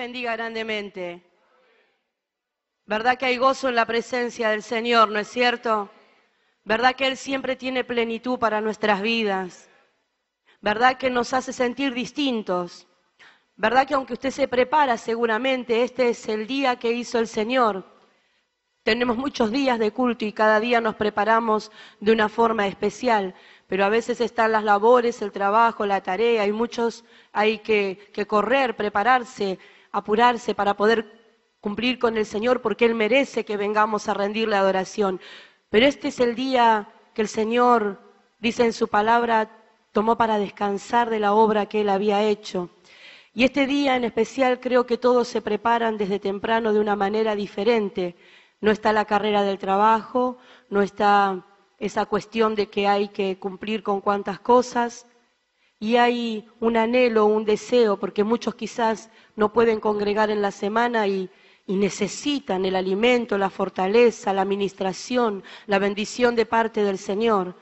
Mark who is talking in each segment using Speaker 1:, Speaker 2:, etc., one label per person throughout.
Speaker 1: bendiga grandemente. ¿Verdad que hay gozo en la presencia del Señor, no es cierto? ¿Verdad que Él siempre tiene plenitud para nuestras vidas? ¿Verdad que nos hace sentir distintos? ¿Verdad que aunque usted se prepara seguramente, este es el día que hizo el Señor? Tenemos muchos días de culto y cada día nos preparamos de una forma especial, pero a veces están las labores, el trabajo, la tarea, hay muchos, hay que, que correr, prepararse, apurarse para poder cumplir con el Señor porque Él merece que vengamos a rendirle adoración. Pero este es el día que el Señor, dice en su palabra, tomó para descansar de la obra que Él había hecho. Y este día en especial creo que todos se preparan desde temprano de una manera diferente. No está la carrera del trabajo, no está esa cuestión de que hay que cumplir con cuantas cosas, y hay un anhelo, un deseo, porque muchos quizás no pueden congregar en la semana y, necesitan el alimento, la fortaleza, la administración, la bendición de parte del Señor.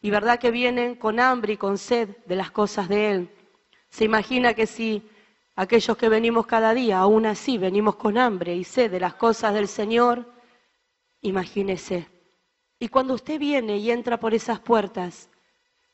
Speaker 1: Y verdad que vienen con hambre y con sed de las cosas de Él. Se imagina que si aquellos que venimos cada día, aún así venimos con hambre y sed de las cosas del Señor, imagínese. Y cuando usted viene y entra por esas puertas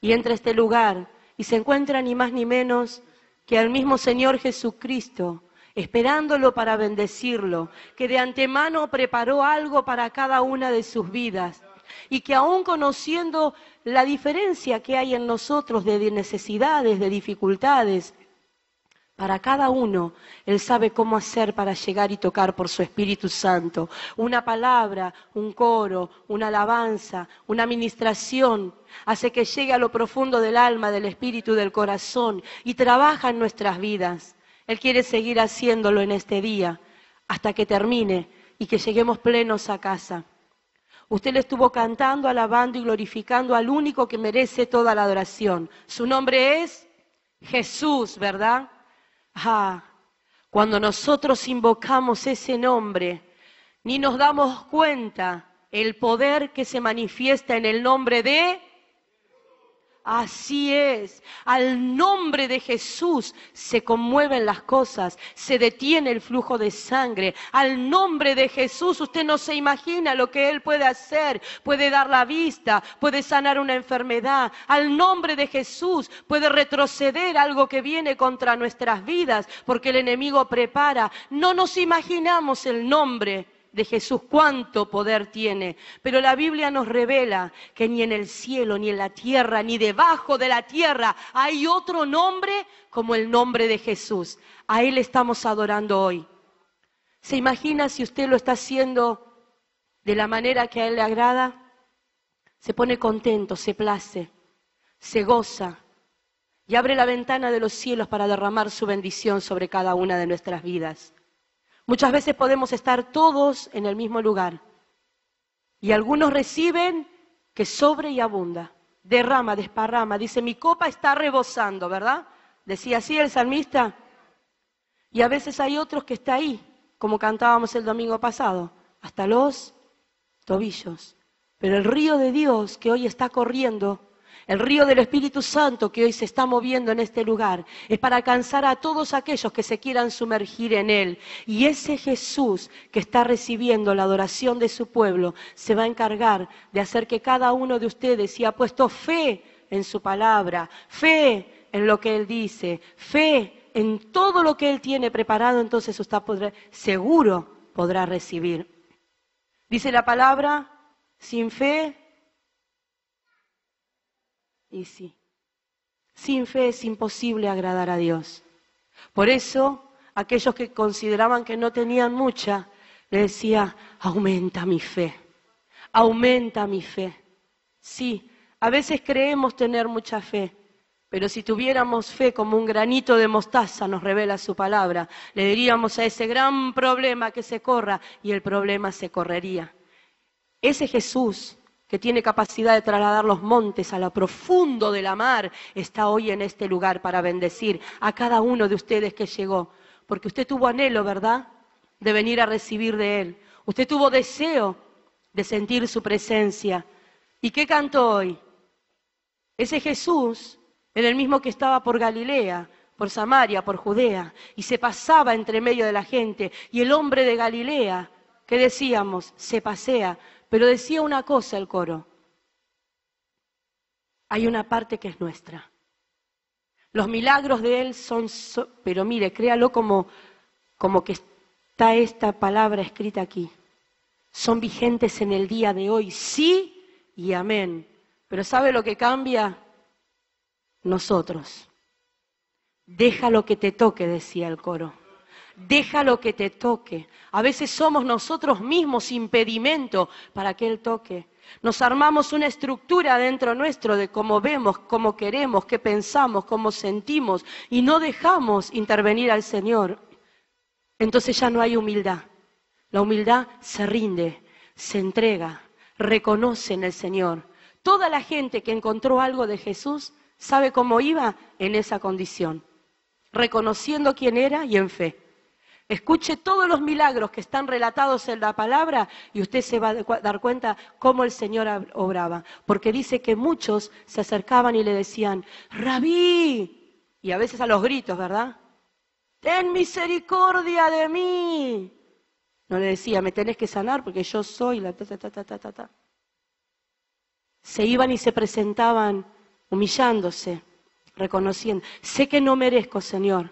Speaker 1: y entra a este lugar y se encuentra ni más ni menos que al mismo Señor Jesucristo, esperándolo para bendecirlo, que de antemano preparó algo para cada una de sus vidas y que aún conociendo la diferencia que hay en nosotros de necesidades, de dificultades, para cada uno, Él sabe cómo hacer para llegar y tocar por su Espíritu Santo. Una palabra, un coro, una alabanza, una ministración hace que llegue a lo profundo del alma, del espíritu, del corazón y trabaja en nuestras vidas. Él quiere seguir haciéndolo en este día hasta que termine y que lleguemos plenos a casa. Usted le estuvo cantando, alabando y glorificando al único que merece toda la adoración. Su nombre es Jesús, ¿verdad? Ah, cuando nosotros invocamos ese nombre, ni nos damos cuenta el poder que se manifiesta en el nombre de Así es, al nombre de Jesús se conmueven las cosas, se detiene el flujo de sangre. Al nombre de Jesús usted no se imagina lo que Él puede hacer. Puede dar la vista, puede sanar una enfermedad. Al nombre de Jesús puede retroceder algo que viene contra nuestras vidas porque el enemigo prepara. No nos imaginamos el nombre de Jesús, cuánto poder tiene. Pero la Biblia nos revela que ni en el cielo, ni en la tierra, ni debajo de la tierra hay otro nombre como el nombre de Jesús. A Él estamos adorando hoy. ¿Se imagina si usted lo está haciendo de la manera que a Él le agrada? Se pone contento, se place, se goza y abre la ventana de los cielos para derramar su bendición sobre cada una de nuestras vidas. Muchas veces podemos estar todos en el mismo lugar y algunos reciben que sobre y abunda, derrama, desparrama, dice, mi copa está rebosando, ¿verdad? Decía así el salmista. Y a veces hay otros que está ahí, como cantábamos el domingo pasado, hasta los tobillos. Pero el río de Dios que hoy está corriendo el río del Espíritu Santo que hoy se está moviendo en este lugar es para alcanzar a todos aquellos que se quieran sumergir en él. Y ese Jesús que está recibiendo la adoración de su pueblo se va a encargar de hacer que cada uno de ustedes, si ha puesto fe en su palabra, fe en lo que él dice, fe en todo lo que él tiene preparado, entonces usted seguro podrá recibir. Dice la palabra, sin fe y sí, sin fe es imposible agradar a Dios. Por eso, aquellos que consideraban que no tenían mucha, le decía, aumenta mi fe, aumenta mi fe. Sí, a veces creemos tener mucha fe, pero si tuviéramos fe como un granito de mostaza, nos revela su palabra, le diríamos a ese gran problema que se corra y el problema se correría. Ese Jesús que tiene capacidad de trasladar los montes a lo profundo de la mar, está hoy en este lugar para bendecir a cada uno de ustedes que llegó. Porque usted tuvo anhelo, ¿verdad? De venir a recibir de Él. Usted tuvo deseo de sentir su presencia. ¿Y qué cantó hoy? Ese Jesús era el mismo que estaba por Galilea, por Samaria, por Judea, y se pasaba entre medio de la gente. Y el hombre de Galilea, que decíamos, se pasea pero decía una cosa el coro, hay una parte que es nuestra. Los milagros de Él son, pero mire, créalo como, como que está esta palabra escrita aquí. Son vigentes en el día de hoy, sí y amén. Pero ¿sabe lo que cambia? Nosotros. Deja lo que te toque, decía el coro. Deja lo que te toque. A veces somos nosotros mismos impedimento para que Él toque. Nos armamos una estructura dentro nuestro de cómo vemos, cómo queremos, qué pensamos, cómo sentimos y no dejamos intervenir al Señor. Entonces ya no hay humildad. La humildad se rinde, se entrega, reconoce en el Señor. Toda la gente que encontró algo de Jesús sabe cómo iba en esa condición, reconociendo quién era y en fe. Escuche todos los milagros que están relatados en la palabra y usted se va a dar cuenta cómo el Señor obraba. Porque dice que muchos se acercaban y le decían, rabí, y a veces a los gritos, ¿verdad? Ten misericordia de mí. No le decía, me tenés que sanar porque yo soy la ta, ta, ta, ta, ta, ta. Se iban y se presentaban humillándose, reconociendo, sé que no merezco, Señor,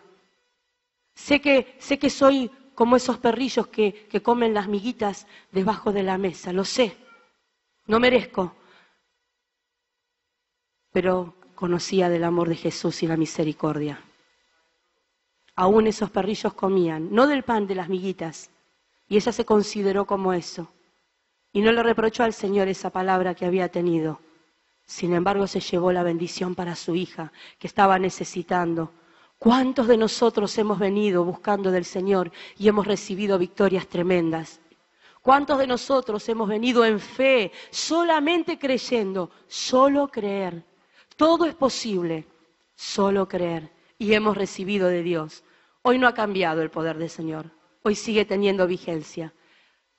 Speaker 1: Sé que, sé que soy como esos perrillos que, que comen las miguitas debajo de la mesa, lo sé. No merezco. Pero conocía del amor de Jesús y la misericordia. Aún esos perrillos comían, no del pan de las miguitas, y ella se consideró como eso. Y no le reprochó al Señor esa palabra que había tenido. Sin embargo, se llevó la bendición para su hija, que estaba necesitando ¿Cuántos de nosotros hemos venido buscando del Señor y hemos recibido victorias tremendas? ¿Cuántos de nosotros hemos venido en fe, solamente creyendo, solo creer? Todo es posible, solo creer. Y hemos recibido de Dios. Hoy no ha cambiado el poder del Señor. Hoy sigue teniendo vigencia.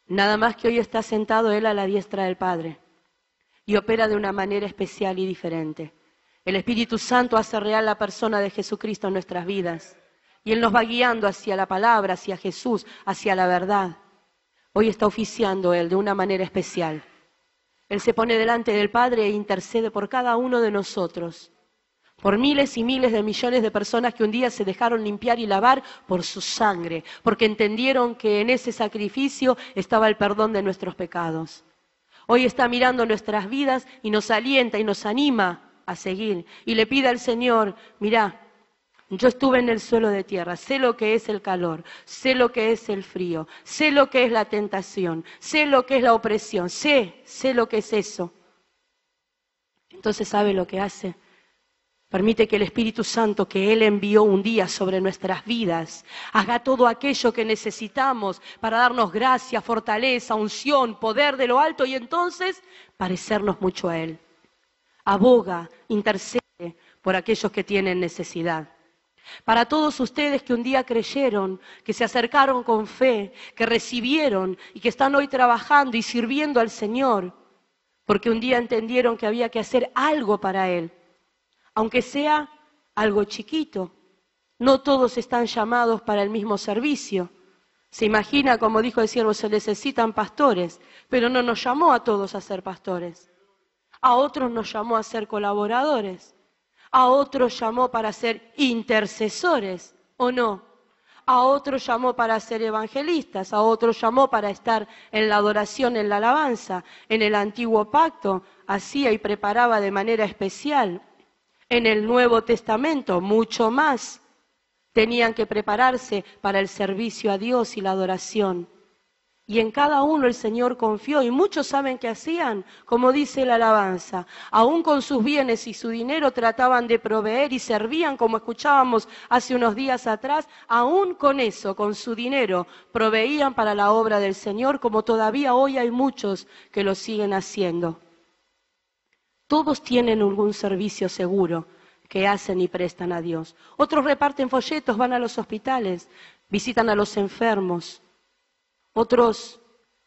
Speaker 1: Nada más que hoy está sentado Él a la diestra del Padre y opera de una manera especial y diferente. El Espíritu Santo hace real la persona de Jesucristo en nuestras vidas. Y Él nos va guiando hacia la palabra, hacia Jesús, hacia la verdad. Hoy está oficiando Él de una manera especial. Él se pone delante del Padre e intercede por cada uno de nosotros, por miles y miles de millones de personas que un día se dejaron limpiar y lavar por su sangre, porque entendieron que en ese sacrificio estaba el perdón de nuestros pecados. Hoy está mirando nuestras vidas y nos alienta y nos anima a seguir y le pida al Señor, mirá, yo estuve en el suelo de tierra, sé lo que es el calor, sé lo que es el frío, sé lo que es la tentación, sé lo que es la opresión, sé, sé lo que es eso. Entonces sabe lo que hace. Permite que el Espíritu Santo que Él envió un día sobre nuestras vidas haga todo aquello que necesitamos para darnos gracia, fortaleza, unción, poder de lo alto y entonces parecernos mucho a Él aboga, intercede por aquellos que tienen necesidad. Para todos ustedes que un día creyeron, que se acercaron con fe, que recibieron y que están hoy trabajando y sirviendo al Señor, porque un día entendieron que había que hacer algo para Él, aunque sea algo chiquito. No todos están llamados para el mismo servicio. Se imagina, como dijo el siervo, se necesitan pastores, pero no nos llamó a todos a ser pastores a otros nos llamó a ser colaboradores, a otros llamó para ser intercesores, ¿o no? A otros llamó para ser evangelistas, a otros llamó para estar en la adoración, en la alabanza. En el antiguo pacto hacía y preparaba de manera especial. En el Nuevo Testamento, mucho más. Tenían que prepararse para el servicio a Dios y la adoración. Y en cada uno el Señor confió y muchos saben que hacían, como dice la alabanza. Aún con sus bienes y su dinero trataban de proveer y servían, como escuchábamos hace unos días atrás, aún con eso, con su dinero, proveían para la obra del Señor, como todavía hoy hay muchos que lo siguen haciendo. Todos tienen algún servicio seguro que hacen y prestan a Dios. Otros reparten folletos, van a los hospitales, visitan a los enfermos, otros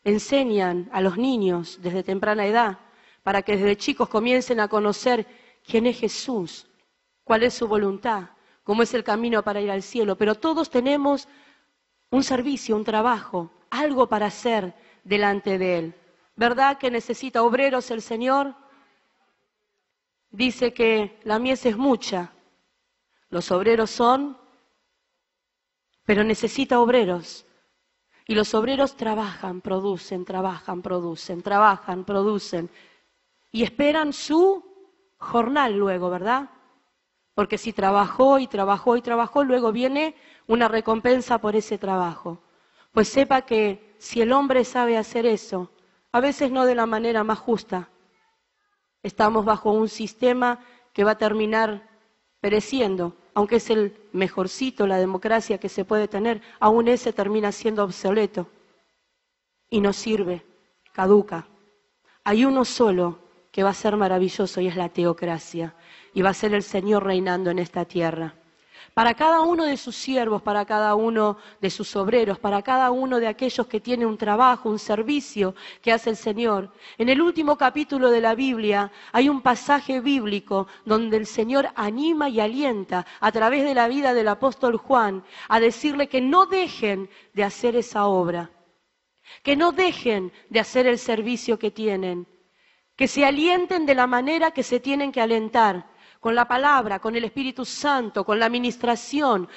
Speaker 1: enseñan a los niños desde temprana edad para que desde chicos comiencen a conocer quién es Jesús, cuál es su voluntad, cómo es el camino para ir al cielo. Pero todos tenemos un servicio, un trabajo, algo para hacer delante de Él. ¿Verdad que necesita obreros el Señor? Dice que la mies es mucha, los obreros son, pero necesita obreros. Y los obreros trabajan, producen, trabajan, producen, trabajan, producen. Y esperan su jornal luego, ¿verdad? Porque si trabajó y trabajó y trabajó, luego viene una recompensa por ese trabajo. Pues sepa que si el hombre sabe hacer eso, a veces no de la manera más justa, estamos bajo un sistema que va a terminar pereciendo, aunque es el mejorcito, la democracia que se puede tener, aún ese termina siendo obsoleto y no sirve, caduca. Hay uno solo que va a ser maravilloso y es la teocracia, y va a ser el Señor reinando en esta tierra para cada uno de sus siervos, para cada uno de sus obreros, para cada uno de aquellos que tiene un trabajo, un servicio que hace el Señor. En el último capítulo de la Biblia hay un pasaje bíblico donde el Señor anima y alienta a través de la vida del apóstol Juan a decirle que no dejen de hacer esa obra, que no dejen de hacer el servicio que tienen, que se alienten de la manera que se tienen que alentar con la palabra, con el Espíritu Santo, con la administración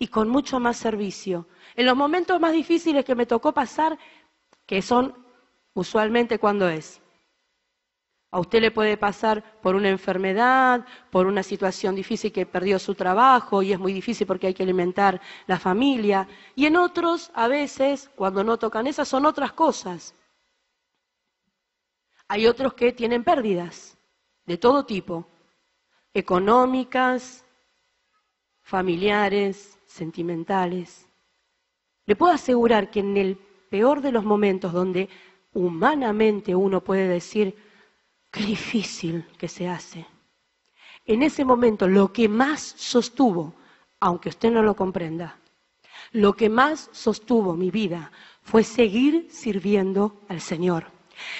Speaker 1: y con mucho más servicio. En los momentos más difíciles que me tocó pasar, que son usualmente cuando es. A usted le puede pasar por una enfermedad, por una situación difícil que perdió su trabajo y es muy difícil porque hay que alimentar la familia. Y en otros, a veces, cuando no tocan esas, son otras cosas. Hay otros que tienen pérdidas de todo tipo, económicas, familiares, sentimentales. Le puedo asegurar que en el peor de los momentos donde humanamente uno puede decir, qué difícil que se hace, en ese momento lo que más sostuvo, aunque usted no lo comprenda, lo que más sostuvo mi vida fue seguir sirviendo al Señor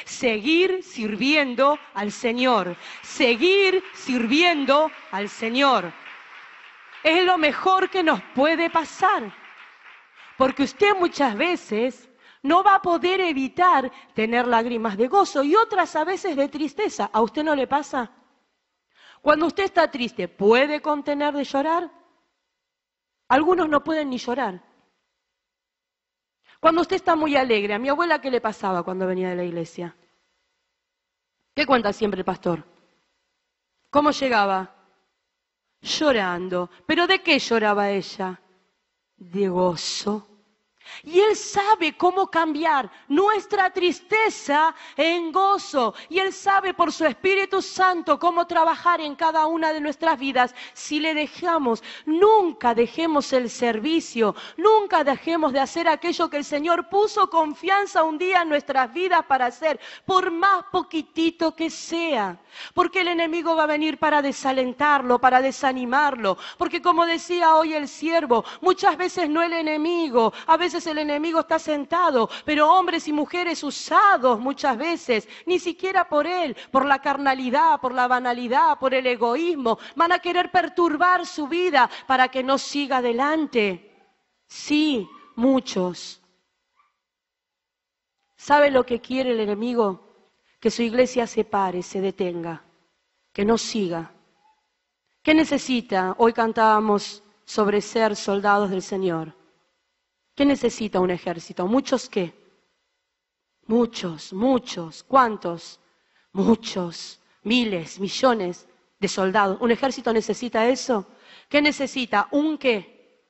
Speaker 1: seguir sirviendo al Señor, seguir sirviendo al Señor. Es lo mejor que nos puede pasar, porque usted muchas veces no va a poder evitar tener lágrimas de gozo y otras a veces de tristeza. ¿A usted no le pasa? Cuando usted está triste, ¿puede contener de llorar? Algunos no pueden ni llorar. Cuando usted está muy alegre, a mi abuela, ¿qué le pasaba cuando venía de la iglesia? ¿Qué cuenta siempre el pastor? ¿Cómo llegaba? Llorando. ¿Pero de qué lloraba ella? De gozo. Y Él sabe cómo cambiar nuestra tristeza en gozo. Y Él sabe por su Espíritu Santo cómo trabajar en cada una de nuestras vidas si le dejamos. Nunca dejemos el servicio, nunca dejemos de hacer aquello que el Señor puso confianza un día en nuestras vidas para hacer, por más poquitito que sea. Porque el enemigo va a venir para desalentarlo, para desanimarlo. Porque como decía hoy el siervo, muchas veces no el enemigo, a veces el enemigo está sentado, pero hombres y mujeres usados muchas veces, ni siquiera por él, por la carnalidad, por la banalidad, por el egoísmo, van a querer perturbar su vida para que no siga adelante. Sí, muchos. ¿Sabe lo que quiere el enemigo? Que su iglesia se pare, se detenga, que no siga. ¿Qué necesita? Hoy cantábamos sobre ser soldados del Señor. ¿Qué necesita un ejército? ¿Muchos qué? Muchos, muchos. ¿Cuántos? Muchos, miles, millones de soldados. ¿Un ejército necesita eso? ¿Qué necesita? ¿Un qué?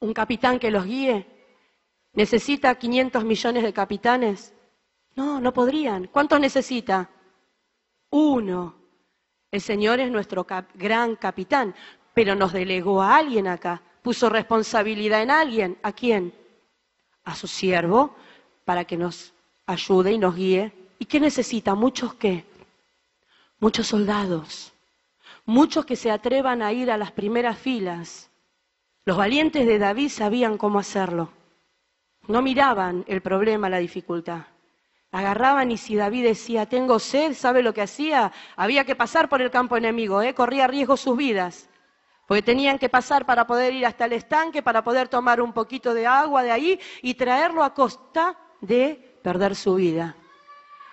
Speaker 1: ¿Un capitán que los guíe? ¿Necesita 500 millones de capitanes? No, no podrían. ¿Cuántos necesita? Uno. El Señor es nuestro gran capitán, pero nos delegó a alguien acá puso responsabilidad en alguien. ¿A quién? A su siervo, para que nos ayude y nos guíe. ¿Y qué necesita? Muchos qué? Muchos soldados, muchos que se atrevan a ir a las primeras filas. Los valientes de David sabían cómo hacerlo. No miraban el problema, la dificultad. Agarraban y si David decía, tengo sed, ¿sabe lo que hacía? Había que pasar por el campo enemigo, ¿eh? corría riesgo sus vidas porque tenían que pasar para poder ir hasta el estanque, para poder tomar un poquito de agua de ahí y traerlo a costa de perder su vida.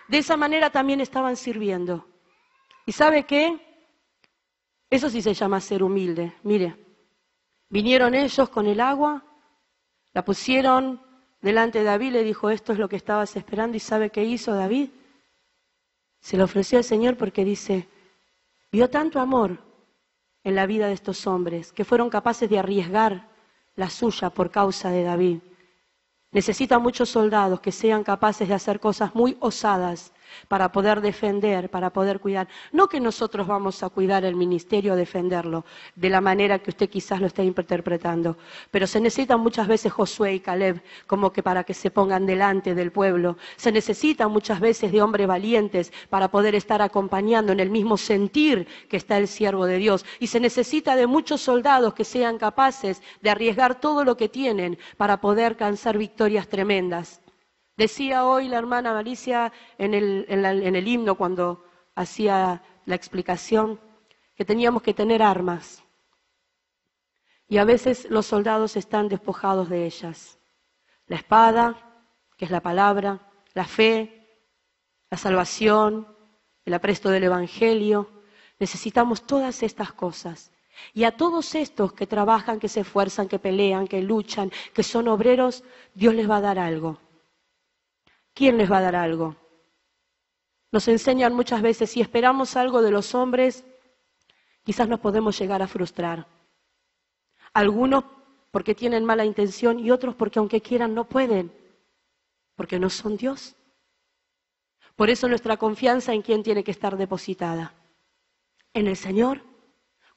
Speaker 1: De esa manera también estaban sirviendo. ¿Y sabe qué? Eso sí se llama ser humilde. Mire, vinieron ellos con el agua, la pusieron delante de David, le dijo, esto es lo que estabas esperando y sabe qué hizo David. Se lo ofreció al Señor porque dice, vio tanto amor en la vida de estos hombres, que fueron capaces de arriesgar la suya por causa de David. Necesita muchos soldados que sean capaces de hacer cosas muy osadas para poder defender, para poder cuidar. No que nosotros vamos a cuidar el ministerio, a defenderlo, de la manera que usted quizás lo esté interpretando, pero se necesitan muchas veces Josué y Caleb como que para que se pongan delante del pueblo. Se necesitan muchas veces de hombres valientes para poder estar acompañando en el mismo sentir que está el siervo de Dios. Y se necesita de muchos soldados que sean capaces de arriesgar todo lo que tienen para poder alcanzar victorias tremendas. Decía hoy la hermana Alicia en el, en el himno cuando hacía la explicación que teníamos que tener armas y a veces los soldados están despojados de ellas. La espada, que es la palabra, la fe, la salvación, el apresto del Evangelio. Necesitamos todas estas cosas. Y a todos estos que trabajan, que se esfuerzan, que pelean, que luchan, que son obreros, Dios les va a dar algo. ¿quién les va a dar algo? Nos enseñan muchas veces, si esperamos algo de los hombres, quizás nos podemos llegar a frustrar. Algunos porque tienen mala intención y otros porque aunque quieran no pueden, porque no son Dios. Por eso nuestra confianza en quién tiene que estar depositada, en el Señor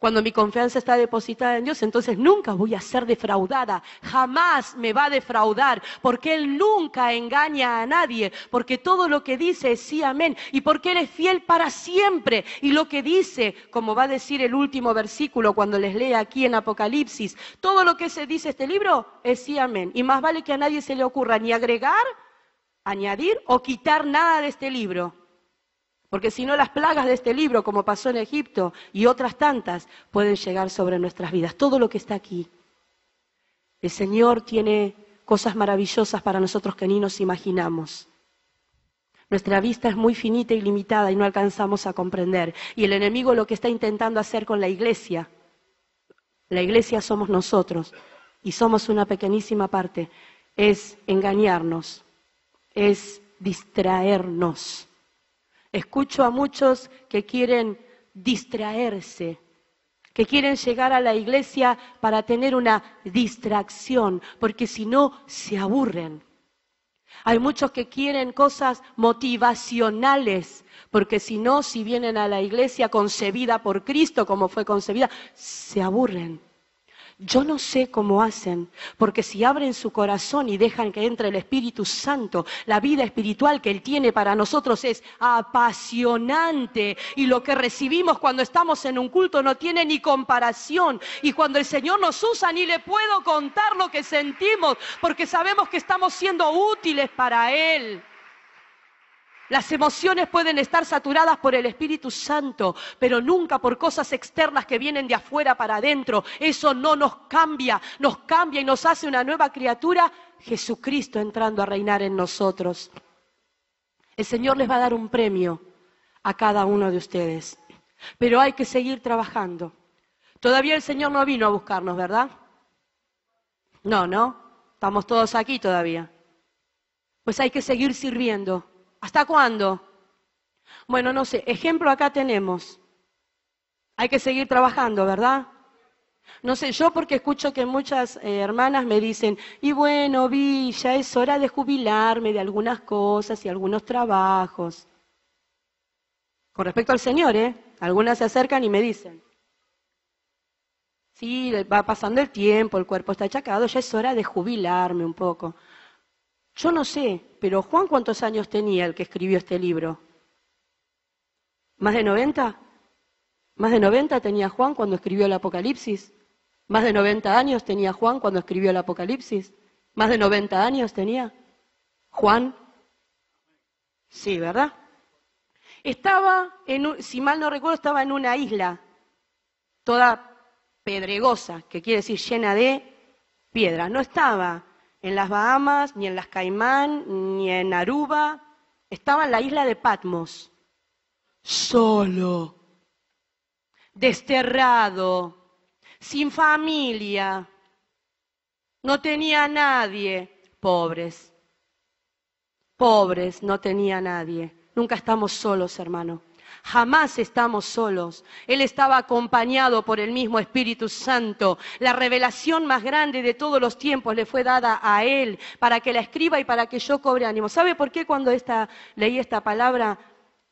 Speaker 1: cuando mi confianza está depositada en Dios, entonces nunca voy a ser defraudada, jamás me va a defraudar, porque Él nunca engaña a nadie, porque todo lo que dice es sí, amén, y porque Él es fiel para siempre, y lo que dice, como va a decir el último versículo cuando les lee aquí en Apocalipsis, todo lo que se dice este libro es sí, amén, y más vale que a nadie se le ocurra ni agregar, añadir o quitar nada de este libro. Porque si no, las plagas de este libro, como pasó en Egipto y otras tantas, pueden llegar sobre nuestras vidas. Todo lo que está aquí. El Señor tiene cosas maravillosas para nosotros que ni nos imaginamos. Nuestra vista es muy finita y limitada y no alcanzamos a comprender. Y el enemigo lo que está intentando hacer con la iglesia, la iglesia somos nosotros y somos una pequeñísima parte, es engañarnos, es distraernos. Escucho a muchos que quieren distraerse, que quieren llegar a la iglesia para tener una distracción, porque si no, se aburren. Hay muchos que quieren cosas motivacionales, porque si no, si vienen a la iglesia concebida por Cristo, como fue concebida, se aburren. Yo no sé cómo hacen, porque si abren su corazón y dejan que entre el Espíritu Santo, la vida espiritual que Él tiene para nosotros es apasionante y lo que recibimos cuando estamos en un culto no tiene ni comparación. Y cuando el Señor nos usa ni le puedo contar lo que sentimos, porque sabemos que estamos siendo útiles para Él. Las emociones pueden estar saturadas por el Espíritu Santo, pero nunca por cosas externas que vienen de afuera para adentro. Eso no nos cambia, nos cambia y nos hace una nueva criatura, Jesucristo entrando a reinar en nosotros. El Señor les va a dar un premio a cada uno de ustedes, pero hay que seguir trabajando. Todavía el Señor no vino a buscarnos, ¿verdad? No, no, estamos todos aquí todavía. Pues hay que seguir sirviendo ¿Hasta cuándo? Bueno, no sé, ejemplo acá tenemos. Hay que seguir trabajando, ¿verdad? No sé, yo porque escucho que muchas eh, hermanas me dicen, y bueno, vi, ya es hora de jubilarme de algunas cosas y algunos trabajos. Con respecto al Señor, ¿eh? Algunas se acercan y me dicen, sí, va pasando el tiempo, el cuerpo está achacado, ya es hora de jubilarme un poco. Yo no sé, pero Juan, ¿cuántos años tenía el que escribió este libro? ¿Más de 90? ¿Más de 90 tenía Juan cuando escribió el Apocalipsis? ¿Más de 90 años tenía Juan cuando escribió el Apocalipsis? ¿Más de 90 años tenía Juan? Sí, ¿verdad? Estaba, en si mal no recuerdo, estaba en una isla, toda pedregosa, que quiere decir llena de piedras. No estaba en las Bahamas, ni en las Caimán, ni en Aruba. Estaba en la isla de Patmos, solo, desterrado, sin familia, no tenía nadie, pobres, pobres, no tenía a nadie. Nunca estamos solos, hermano. Jamás estamos solos. Él estaba acompañado por el mismo Espíritu Santo. La revelación más grande de todos los tiempos le fue dada a Él para que la escriba y para que yo cobre ánimo. ¿Sabe por qué cuando esta, leí esta palabra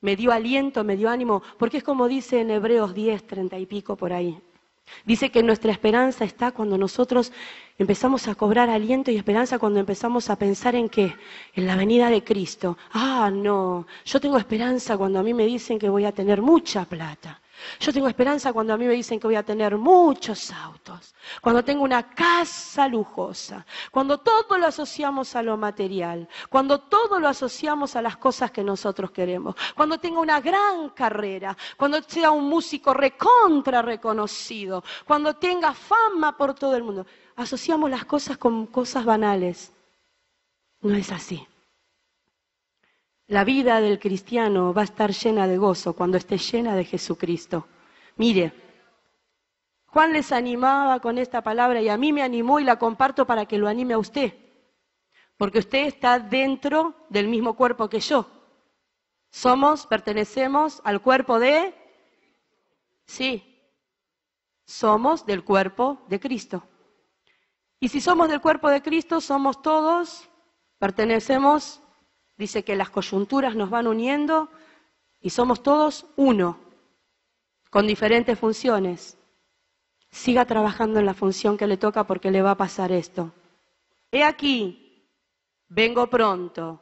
Speaker 1: me dio aliento, me dio ánimo? Porque es como dice en Hebreos 10, 30 y pico por ahí. Dice que nuestra esperanza está cuando nosotros Empezamos a cobrar aliento y esperanza cuando empezamos a pensar en qué? En la venida de Cristo. Ah, no, yo tengo esperanza cuando a mí me dicen que voy a tener mucha plata. Yo tengo esperanza cuando a mí me dicen que voy a tener muchos autos, cuando tengo una casa lujosa, cuando todo lo asociamos a lo material, cuando todo lo asociamos a las cosas que nosotros queremos, cuando tenga una gran carrera, cuando sea un músico recontra reconocido, cuando tenga fama por todo el mundo asociamos las cosas con cosas banales. No es así. La vida del cristiano va a estar llena de gozo cuando esté llena de Jesucristo. Mire, Juan les animaba con esta palabra y a mí me animó y la comparto para que lo anime a usted, porque usted está dentro del mismo cuerpo que yo. Somos, pertenecemos al cuerpo de... Sí, somos del cuerpo de Cristo. Y si somos del cuerpo de Cristo, somos todos, pertenecemos, dice que las coyunturas nos van uniendo y somos todos uno, con diferentes funciones. Siga trabajando en la función que le toca porque le va a pasar esto. He aquí, vengo pronto.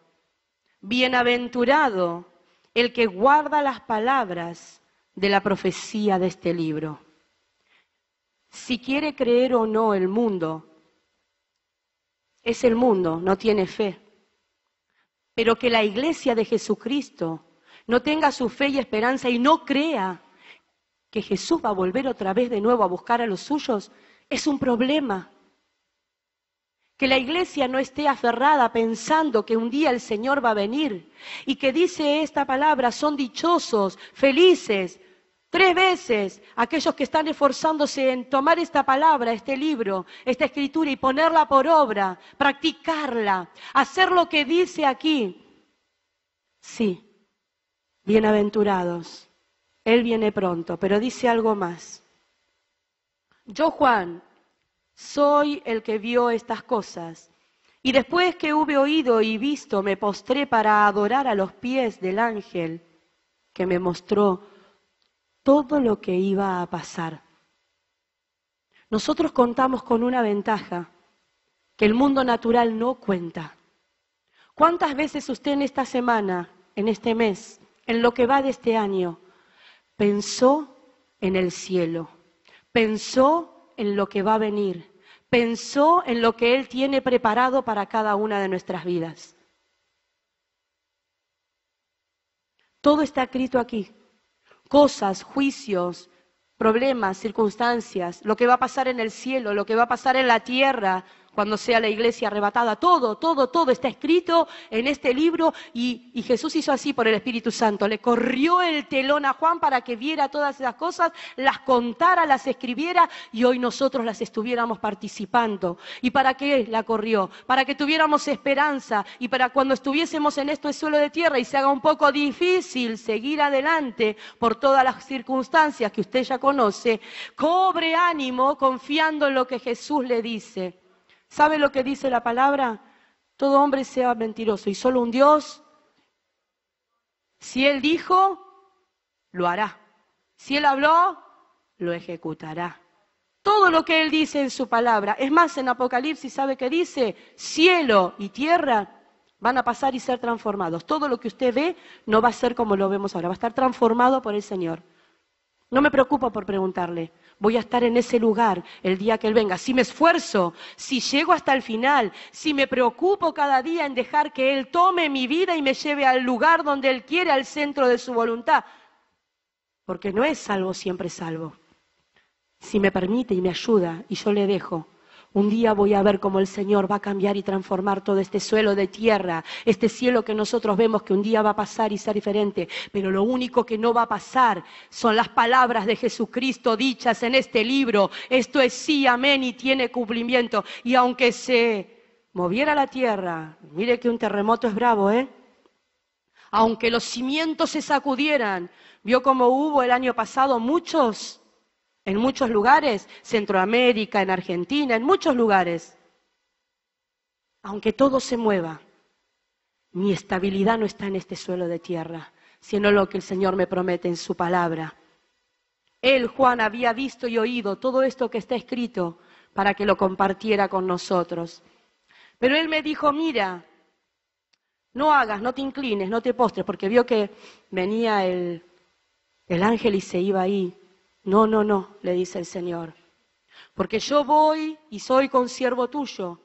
Speaker 1: Bienaventurado el que guarda las palabras de la profecía de este libro. Si quiere creer o no el mundo, es el mundo, no tiene fe. Pero que la iglesia de Jesucristo no tenga su fe y esperanza y no crea que Jesús va a volver otra vez de nuevo a buscar a los suyos, es un problema. Que la iglesia no esté aferrada pensando que un día el Señor va a venir y que dice esta palabra, son dichosos, felices Tres veces aquellos que están esforzándose en tomar esta palabra, este libro, esta escritura y ponerla por obra, practicarla, hacer lo que dice aquí. Sí, bienaventurados. Él viene pronto, pero dice algo más. Yo, Juan, soy el que vio estas cosas. Y después que hube oído y visto, me postré para adorar a los pies del ángel que me mostró todo lo que iba a pasar. Nosotros contamos con una ventaja que el mundo natural no cuenta. ¿Cuántas veces usted en esta semana, en este mes, en lo que va de este año, pensó en el cielo? Pensó en lo que va a venir, pensó en lo que Él tiene preparado para cada una de nuestras vidas. Todo está escrito aquí cosas, juicios, problemas, circunstancias, lo que va a pasar en el cielo, lo que va a pasar en la tierra, cuando sea la iglesia arrebatada. Todo, todo, todo está escrito en este libro y, Jesús hizo así por el Espíritu Santo. Le corrió el telón a Juan para que viera todas esas cosas, las contara, las escribiera y hoy nosotros las estuviéramos participando. ¿Y para qué la corrió? Para que tuviéramos esperanza y para cuando estuviésemos en esto de suelo de tierra y se haga un poco difícil seguir adelante por todas las circunstancias que usted ya conoce, cobre ánimo confiando en lo que Jesús le dice. ¿Sabe lo que dice la palabra? Todo hombre sea mentiroso y solo un Dios, si Él dijo, lo hará. Si Él habló, lo ejecutará. Todo lo que Él dice en su palabra. Es más, en Apocalipsis sabe que dice, cielo y tierra van a pasar y ser transformados. Todo lo que usted ve no va a ser como lo vemos ahora, va a estar transformado por el Señor. No me preocupo por preguntarle. Voy a estar en ese lugar el día que Él venga. Si me esfuerzo, si llego hasta el final, si me preocupo cada día en dejar que Él tome mi vida y me lleve al lugar donde Él quiere, al centro de su voluntad. Porque no es salvo siempre salvo. Si me permite y me ayuda y yo le dejo, un día voy a ver cómo el Señor va a cambiar y transformar todo este suelo de tierra, este cielo que nosotros vemos que un día va a pasar y ser diferente. Pero lo único que no va a pasar son las palabras de Jesucristo dichas en este libro. Esto es sí, amén y tiene cumplimiento. Y aunque se moviera la tierra, mire que un terremoto es bravo, ¿eh? Aunque los cimientos se sacudieran, vio como hubo el año pasado muchos en muchos lugares, Centroamérica, en Argentina, en muchos lugares. Aunque todo se mueva, mi estabilidad no está en este suelo de tierra, sino lo que el Señor me promete en su palabra. Él, Juan, había visto y oído todo esto que está escrito para que lo compartiera con nosotros. Pero él me dijo, mira, no hagas, no te inclines, no te postres, porque vio que venía el, el ángel y se iba ahí no, no, no, le dice el Señor, porque yo voy y soy consiervo tuyo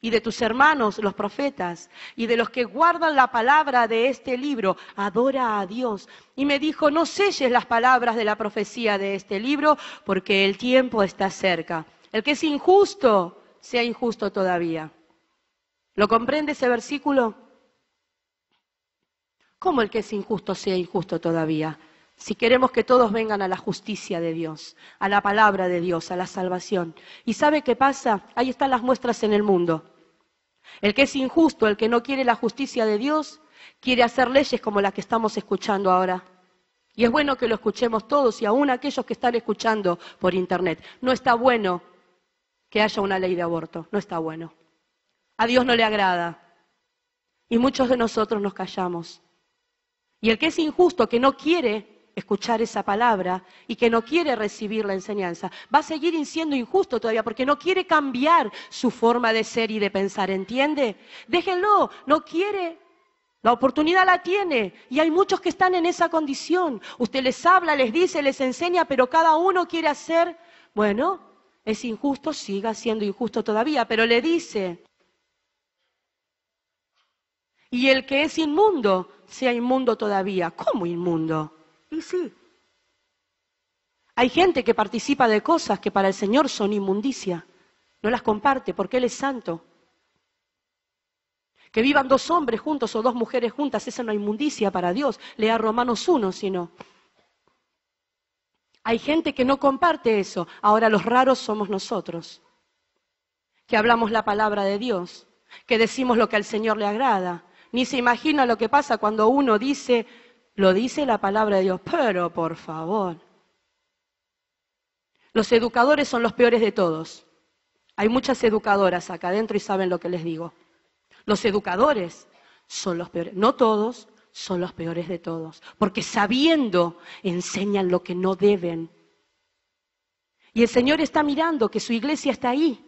Speaker 1: y de tus hermanos, los profetas, y de los que guardan la palabra de este libro, adora a Dios. Y me dijo, no selles las palabras de la profecía de este libro, porque el tiempo está cerca. El que es injusto, sea injusto todavía. ¿Lo comprende ese versículo? ¿Cómo el que es injusto sea injusto todavía? si queremos que todos vengan a la justicia de Dios, a la palabra de Dios, a la salvación. ¿Y sabe qué pasa? Ahí están las muestras en el mundo. El que es injusto, el que no quiere la justicia de Dios, quiere hacer leyes como las que estamos escuchando ahora. Y es bueno que lo escuchemos todos y aún aquellos que están escuchando por Internet. No está bueno que haya una ley de aborto, no está bueno. A Dios no le agrada. Y muchos de nosotros nos callamos. Y el que es injusto, que no quiere escuchar esa palabra y que no quiere recibir la enseñanza. Va a seguir siendo injusto todavía porque no quiere cambiar su forma de ser y de pensar, ¿entiende? Déjenlo, no quiere. La oportunidad la tiene y hay muchos que están en esa condición. Usted les habla, les dice, les enseña, pero cada uno quiere hacer, bueno, es injusto, siga siendo injusto todavía, pero le dice, y el que es inmundo, sea inmundo todavía. ¿Cómo inmundo? Y sí, hay gente que participa de cosas que para el Señor son inmundicia, no las comparte porque Él es santo. Que vivan dos hombres juntos o dos mujeres juntas, esa no es inmundicia para Dios. Lea Romanos 1, si no. Hay gente que no comparte eso. Ahora los raros somos nosotros, que hablamos la palabra de Dios, que decimos lo que al Señor le agrada. Ni se imagina lo que pasa cuando uno dice, lo dice la palabra de Dios, pero por favor. Los educadores son los peores de todos. Hay muchas educadoras acá adentro y saben lo que les digo. Los educadores son los peores, no todos, son los peores de todos, porque sabiendo enseñan lo que no deben. Y el Señor está mirando que su iglesia está ahí,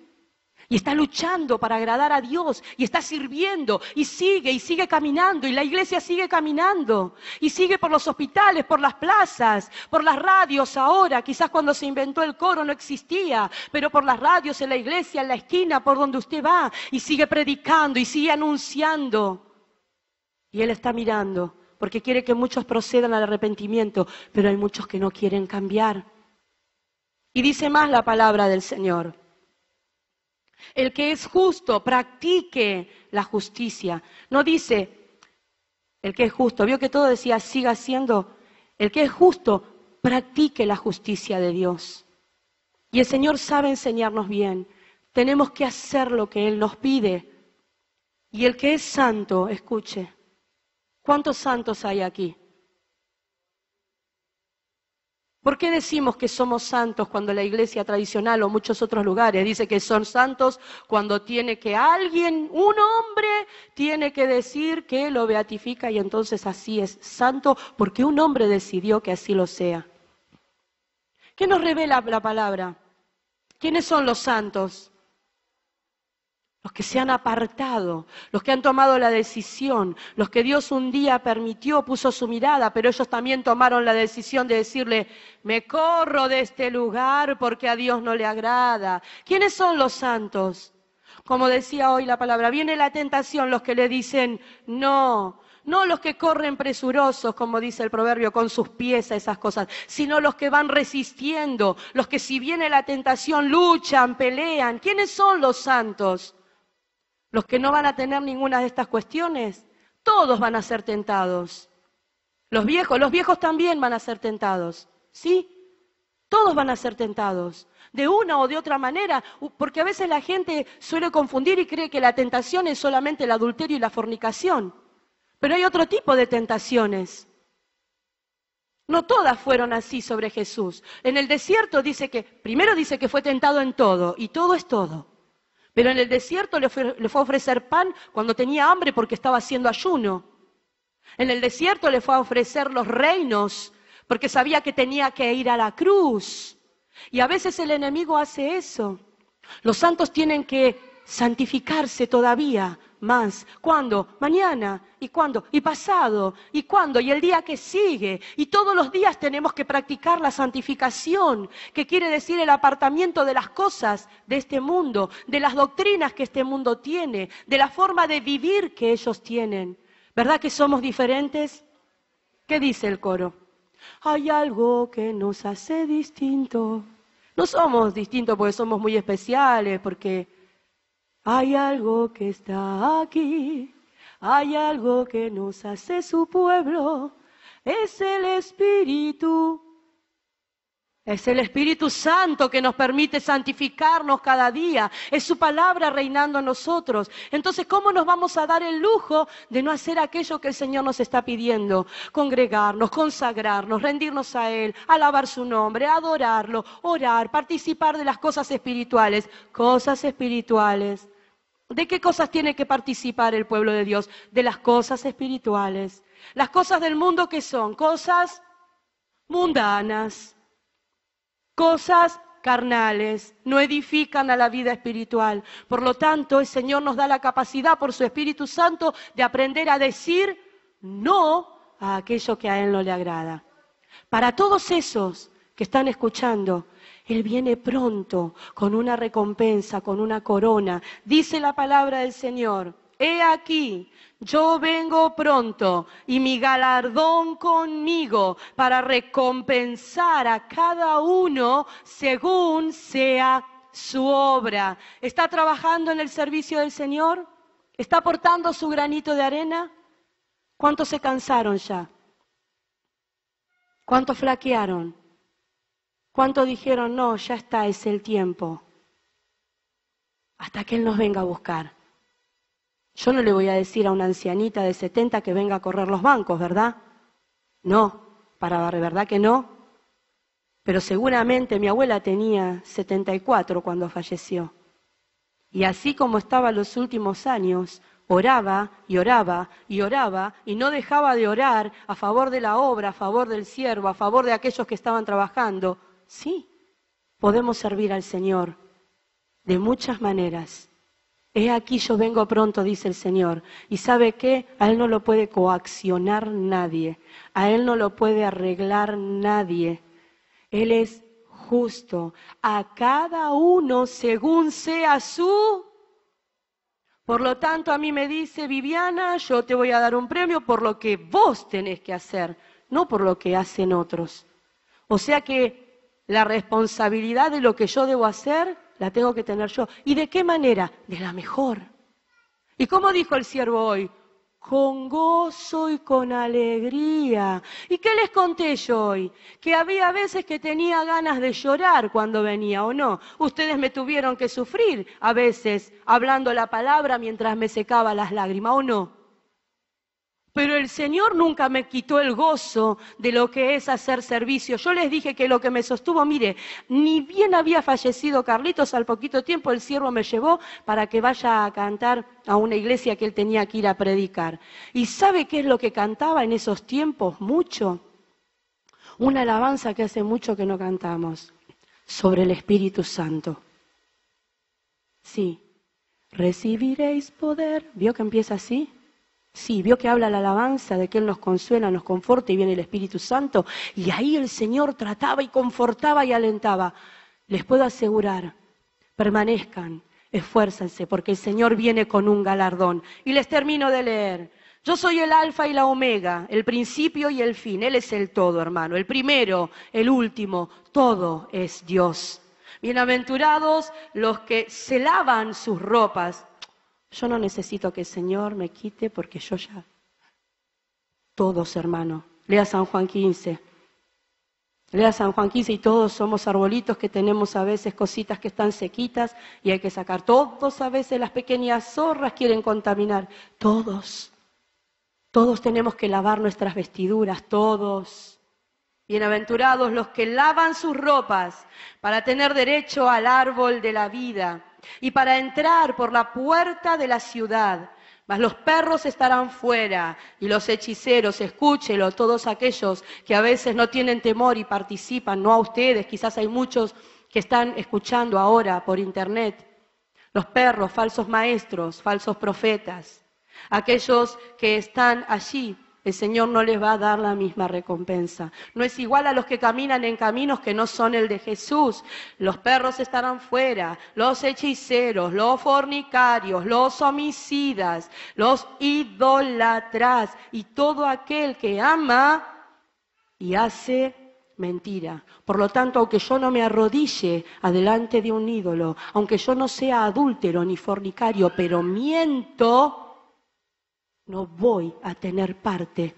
Speaker 1: y está luchando para agradar a Dios y está sirviendo y sigue y sigue caminando y la iglesia sigue caminando y sigue por los hospitales, por las plazas, por las radios ahora, quizás cuando se inventó el coro no existía, pero por las radios, en la iglesia, en la esquina, por donde usted va y sigue predicando y sigue anunciando. Y Él está mirando porque quiere que muchos procedan al arrepentimiento, pero hay muchos que no quieren cambiar. Y dice más la palabra del Señor. El que es justo, practique la justicia. No dice, el que es justo, vio que todo decía, siga siendo, el que es justo, practique la justicia de Dios. Y el Señor sabe enseñarnos bien. Tenemos que hacer lo que Él nos pide. Y el que es santo, escuche, ¿cuántos santos hay aquí? ¿Por qué decimos que somos santos cuando la iglesia tradicional o muchos otros lugares dice que son santos cuando tiene que alguien, un hombre, tiene que decir que lo beatifica y entonces así es santo porque un hombre decidió que así lo sea? ¿Qué nos revela la palabra? ¿Quiénes son los santos? los que se han apartado, los que han tomado la decisión, los que Dios un día permitió, puso su mirada, pero ellos también tomaron la decisión de decirle, me corro de este lugar porque a Dios no le agrada. ¿Quiénes son los santos? Como decía hoy la palabra, viene la tentación, los que le dicen, no, no los que corren presurosos, como dice el proverbio, con sus pies a esas cosas, sino los que van resistiendo, los que si viene la tentación luchan, pelean. ¿Quiénes son los santos? los que no van a tener ninguna de estas cuestiones, todos van a ser tentados. Los viejos, los viejos también van a ser tentados, ¿sí? Todos van a ser tentados, de una o de otra manera, porque a veces la gente suele confundir y cree que la tentación es solamente el adulterio y la fornicación, pero hay otro tipo de tentaciones. No todas fueron así sobre Jesús. En el desierto dice que, primero dice que fue tentado en todo, y todo es todo. Pero en el desierto le fue, a ofrecer pan cuando tenía hambre porque estaba haciendo ayuno. En el desierto le fue a ofrecer los reinos porque sabía que tenía que ir a la cruz. Y a veces el enemigo hace eso. Los santos tienen que santificarse todavía más. ¿Cuándo? Mañana. ¿Y cuándo? ¿Y pasado? ¿Y cuándo? ¿Y el día que sigue? Y todos los días tenemos que practicar la santificación, que quiere decir el apartamiento de las cosas de este mundo, de las doctrinas que este mundo tiene, de la forma de vivir que ellos tienen. ¿Verdad que somos diferentes? ¿Qué dice el coro? Hay algo que nos hace distinto. No somos distintos porque somos muy especiales, porque hay algo que está aquí, hay algo que nos hace su pueblo, es el Espíritu. Es el Espíritu Santo que nos permite santificarnos cada día, es su palabra reinando en nosotros. Entonces, ¿cómo nos vamos a dar el lujo de no hacer aquello que el Señor nos está pidiendo? Congregarnos, consagrarnos, rendirnos a Él, alabar su nombre, adorarlo, orar, participar de las cosas espirituales, cosas espirituales ¿De qué cosas tiene que participar el pueblo de Dios? De las cosas espirituales. Las cosas del mundo que son cosas mundanas, cosas carnales, no edifican a la vida espiritual. Por lo tanto, el Señor nos da la capacidad por su Espíritu Santo de aprender a decir no a aquello que a Él no le agrada. Para todos esos que están escuchando, él viene pronto con una recompensa, con una corona. Dice la palabra del Señor, he aquí, yo vengo pronto y mi galardón conmigo para recompensar a cada uno según sea su obra. ¿Está trabajando en el servicio del Señor? ¿Está aportando su granito de arena? ¿Cuántos se cansaron ya? ¿Cuántos flaquearon? Cuánto dijeron, no, ya está, es el tiempo? Hasta que Él nos venga a buscar. Yo no le voy a decir a una ancianita de 70 que venga a correr los bancos, ¿verdad? No, para verdad que no. Pero seguramente mi abuela tenía 74 cuando falleció. Y así como estaba los últimos años, oraba y oraba y oraba y no dejaba de orar a favor de la obra, a favor del siervo, a favor de aquellos que estaban trabajando sí, podemos servir al Señor de muchas maneras. He aquí yo vengo pronto, dice el Señor. Y sabe qué? A Él no lo puede coaccionar nadie, a Él no lo puede arreglar nadie. Él es justo, a cada uno según sea su por lo tanto, a mí me dice, Viviana, yo te voy a dar un premio por lo que vos tenés que hacer, no por lo que hacen otros. O sea que la responsabilidad de lo que yo debo hacer la tengo que tener yo. ¿Y de qué manera? De la mejor. ¿Y cómo dijo el siervo hoy? Con gozo y con alegría. ¿Y qué les conté yo hoy? Que había veces que tenía ganas de llorar cuando venía o no. Ustedes me tuvieron que sufrir a veces hablando la palabra mientras me secaba las lágrimas o no. Pero el Señor nunca me quitó el gozo de lo que es hacer servicio. Yo les dije que lo que me sostuvo, mire, ni bien había fallecido Carlitos, al poquito tiempo el siervo me llevó para que vaya a cantar a una iglesia que él tenía que ir a predicar. ¿Y sabe qué es lo que cantaba en esos tiempos? Mucho. Una alabanza que hace mucho que no cantamos, sobre el Espíritu Santo. Sí, recibiréis poder. ¿Vio que empieza así? Sí, vio que habla la alabanza de que Él nos consuela, nos conforta y viene el Espíritu Santo. Y ahí el Señor trataba y confortaba y alentaba. Les puedo asegurar, permanezcan, esfuérzanse, porque el Señor viene con un galardón. Y les termino de leer. Yo soy el alfa y la omega, el principio y el fin. Él es el todo, hermano. El primero, el último, todo es Dios. Bienaventurados los que se lavan sus ropas yo no necesito que el Señor me quite porque yo ya... Todos, hermano. Lea San Juan 15. Lea San Juan 15 y todos somos arbolitos que tenemos a veces cositas que están sequitas y hay que sacar. Todos a veces las pequeñas zorras quieren contaminar. Todos. Todos tenemos que lavar nuestras vestiduras, todos. Bienaventurados los que lavan sus ropas para tener derecho al árbol de la vida y para entrar por la puerta de la ciudad. Mas los perros estarán fuera y los hechiceros, escúchelo, todos aquellos que a veces no tienen temor y participan, no a ustedes, quizás hay muchos que están escuchando ahora por internet. Los perros, falsos maestros, falsos profetas, aquellos que están allí el Señor no les va a dar la misma recompensa. No es igual a los que caminan en caminos que no son el de Jesús. Los perros estarán fuera, los hechiceros, los fornicarios, los homicidas, los idolatras y todo aquel que ama y hace mentira. Por lo tanto, aunque yo no me arrodille delante de un ídolo, aunque yo no sea adúltero ni fornicario, pero miento, no voy a tener parte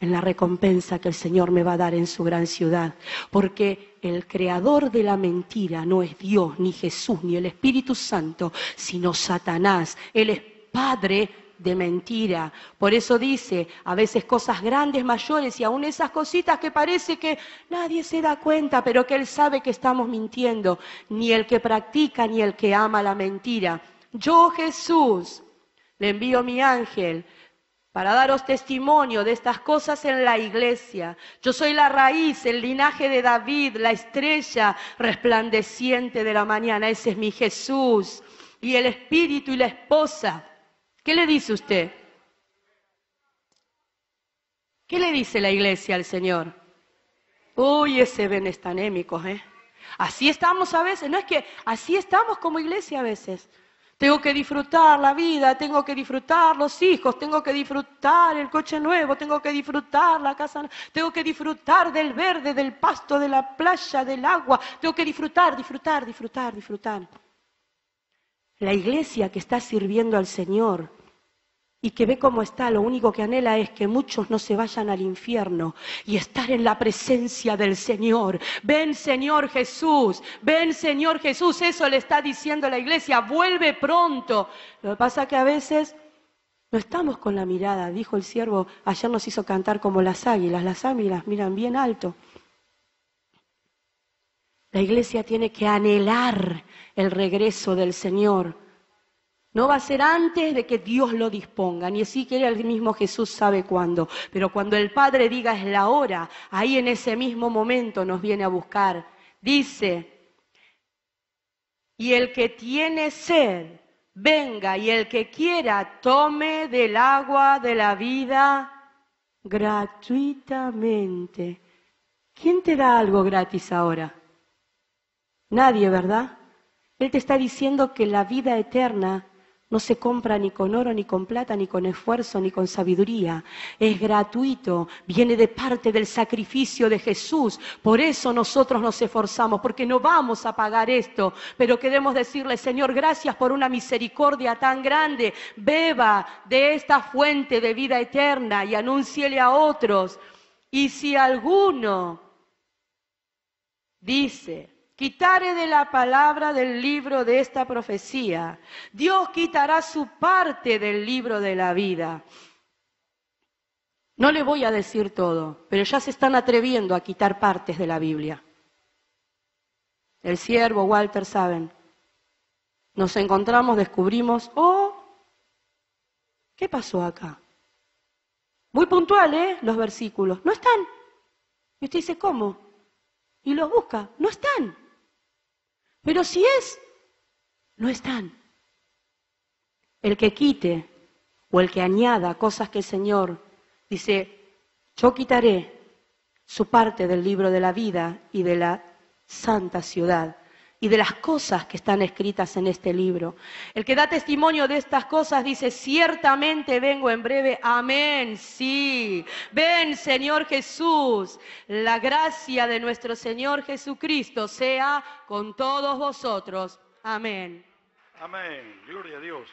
Speaker 1: en la recompensa que el Señor me va a dar en su gran ciudad, porque el creador de la mentira no es Dios, ni Jesús, ni el Espíritu Santo, sino Satanás. Él es padre de mentira. Por eso dice, a veces cosas grandes, mayores, y aún esas cositas que parece que nadie se da cuenta, pero que Él sabe que estamos mintiendo, ni el que practica, ni el que ama la mentira. Yo, Jesús, le envío mi ángel para daros testimonio de estas cosas en la iglesia. Yo soy la raíz, el linaje de David, la estrella resplandeciente de la mañana. Ese es mi Jesús. Y el Espíritu y la esposa. ¿Qué le dice usted? ¿Qué le dice la iglesia al Señor? Uy, ese ven ¿eh? Así estamos a veces. No es que así estamos como iglesia a veces. Tengo que disfrutar la vida, tengo que disfrutar los hijos, tengo que disfrutar el coche nuevo, tengo que disfrutar la casa, tengo que disfrutar del verde, del pasto, de la playa, del agua, tengo que disfrutar, disfrutar, disfrutar, disfrutar. La iglesia que está sirviendo al Señor y que ve cómo está, lo único que anhela es que muchos no se vayan al infierno y estar en la presencia del Señor. Ven Señor Jesús, ven Señor Jesús, eso le está diciendo la iglesia, vuelve pronto. Lo que pasa es que a veces no estamos con la mirada, dijo el siervo, ayer nos hizo cantar como las águilas, las águilas miran bien alto. La iglesia tiene que anhelar el regreso del Señor no va a ser antes de que Dios lo disponga, ni siquiera el mismo Jesús sabe cuándo. Pero cuando el Padre diga es la hora, ahí en ese mismo momento nos viene a buscar. Dice, y el que tiene sed, venga, y el que quiera, tome del agua de la vida gratuitamente. ¿Quién te da algo gratis ahora? Nadie, ¿verdad? Él te está diciendo que la vida eterna no se compra ni con oro, ni con plata, ni con esfuerzo, ni con sabiduría. Es gratuito, viene de parte del sacrificio de Jesús. Por eso nosotros nos esforzamos, porque no vamos a pagar esto. Pero queremos decirle, Señor, gracias por una misericordia tan grande. Beba de esta fuente de vida eterna y anúnciele a otros. Y si alguno dice, Quitare de la palabra del libro de esta profecía. Dios quitará su parte del libro de la vida. No le voy a decir todo, pero ya se están atreviendo a quitar partes de la Biblia. El siervo, Walter, saben. Nos encontramos, descubrimos, oh, ¿qué pasó acá? Muy puntual, ¿eh? Los versículos. No están. Y usted dice, ¿cómo? Y los busca. No están. Pero si es, no están. El que quite o el que añada cosas que el Señor dice, yo quitaré su parte del libro de la vida y de la santa ciudad y de las cosas que están escritas en este libro. El que da testimonio de estas cosas dice, ciertamente vengo en breve, amén, sí, ven Señor Jesús, la gracia de nuestro Señor Jesucristo sea con todos vosotros, amén. Amén, gloria a Dios.